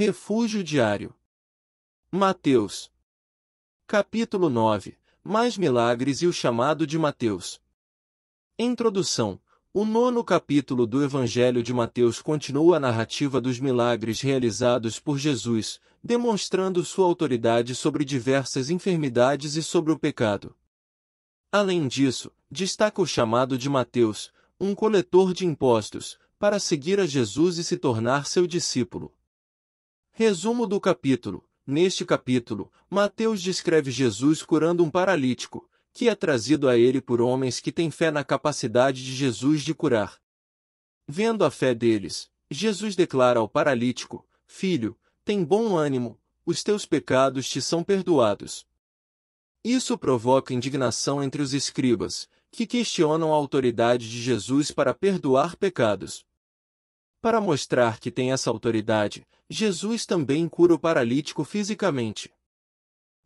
Refúgio diário. Mateus. Capítulo 9. Mais milagres e o chamado de Mateus. Introdução. O nono capítulo do Evangelho de Mateus continua a narrativa dos milagres realizados por Jesus, demonstrando sua autoridade sobre diversas enfermidades e sobre o pecado. Além disso, destaca o chamado de Mateus, um coletor de impostos, para seguir a Jesus e se tornar seu discípulo. Resumo do capítulo. Neste capítulo, Mateus descreve Jesus curando um paralítico, que é trazido a ele por homens que têm fé na capacidade de Jesus de curar. Vendo a fé deles, Jesus declara ao paralítico: Filho, tem bom ânimo, os teus pecados te são perdoados. Isso provoca indignação entre os escribas, que questionam a autoridade de Jesus para perdoar pecados. Para mostrar que tem essa autoridade, Jesus também cura o paralítico fisicamente.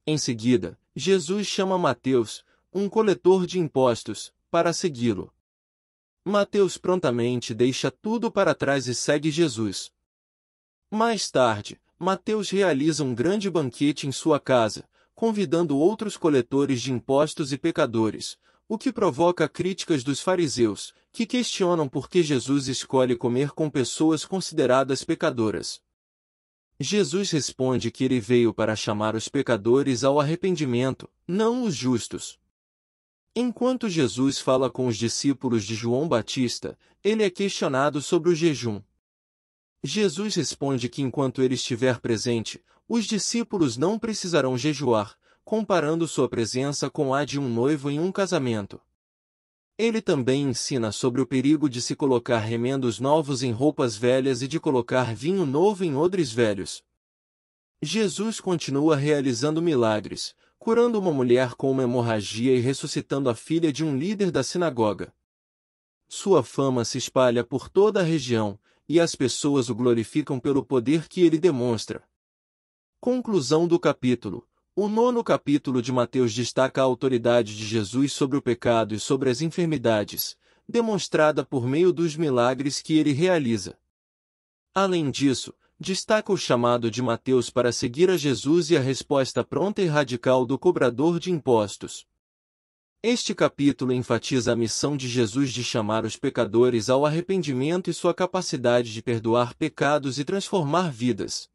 Em seguida, Jesus chama Mateus, um coletor de impostos, para segui-lo. Mateus prontamente deixa tudo para trás e segue Jesus. Mais tarde, Mateus realiza um grande banquete em sua casa, convidando outros coletores de impostos e pecadores, o que provoca críticas dos fariseus, que questionam por que Jesus escolhe comer com pessoas consideradas pecadoras. Jesus responde que ele veio para chamar os pecadores ao arrependimento, não os justos. Enquanto Jesus fala com os discípulos de João Batista, ele é questionado sobre o jejum. Jesus responde que enquanto ele estiver presente, os discípulos não precisarão jejuar, comparando sua presença com a de um noivo em um casamento. Ele também ensina sobre o perigo de se colocar remendos novos em roupas velhas e de colocar vinho novo em odres velhos. Jesus continua realizando milagres, curando uma mulher com uma hemorragia e ressuscitando a filha de um líder da sinagoga. Sua fama se espalha por toda a região, e as pessoas o glorificam pelo poder que ele demonstra. Conclusão do capítulo o nono capítulo de Mateus destaca a autoridade de Jesus sobre o pecado e sobre as enfermidades, demonstrada por meio dos milagres que ele realiza. Além disso, destaca o chamado de Mateus para seguir a Jesus e a resposta pronta e radical do cobrador de impostos. Este capítulo enfatiza a missão de Jesus de chamar os pecadores ao arrependimento e sua capacidade de perdoar pecados e transformar vidas.